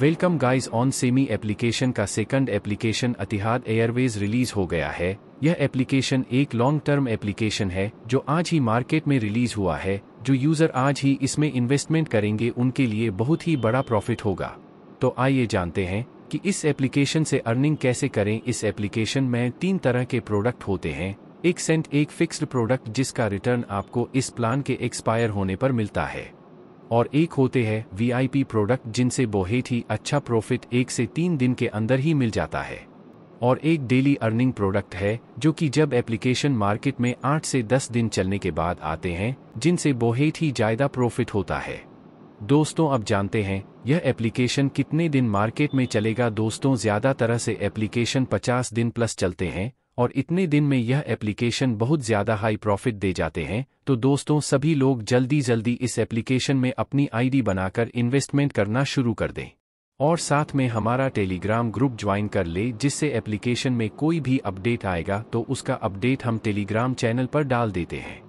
welcome guys on सेमी application का second application Etihad Airways release हो गया है यह एप्लीकेशन एक लॉन्ग टर्म एप्लीकेशन है जो आज ही मार्केट में रिलीज हुआ है जो यूजर आज ही इसमें इन्वेस्टमेंट करेंगे उनके लिए बहुत ही बड़ा प्रॉफिट होगा तो आइए जानते हैं कि इस एप्लीकेशन से अर्निंग कैसे करें इस एप्लीकेशन में तीन तरह के प्रोडक्ट होते हैं एक सेंट एक फिक्स्ड प्रोडक्ट जिसका रिटर्न आपको इस प्लान के एक्सपायर होने पर मिलता है और एक होते हैं वीआईपी प्रोडक्ट जिनसे बहुत ही अच्छा प्रॉफिट एक से तीन दिन के अंदर ही मिल जाता है और एक डेली अर्निंग प्रोडक्ट है जो कि जब एप्लीकेशन मार्केट में आठ से दस दिन चलने के बाद आते हैं जिनसे बहुत ही ज़्यादा प्रॉफिट होता है दोस्तों अब जानते हैं यह एप्लीकेशन कितने दिन मार्केट में चलेगा दोस्तों ज़्यादा तरह से एप्लीकेशन 50 दिन प्लस चलते हैं और इतने दिन में यह एप्लीकेशन बहुत ज़्यादा हाई प्रॉफिट दे जाते हैं तो दोस्तों सभी लोग जल्दी जल्दी इस एप्लीकेशन में अपनी आईडी बनाकर इन्वेस्टमेंट करना शुरू कर दें और साथ में हमारा टेलीग्राम ग्रुप ज्वाइन कर ले जिससे एप्लीकेशन में कोई भी अपडेट आएगा तो उसका अपडेट हम टेलीग्राम चैनल पर डाल देते हैं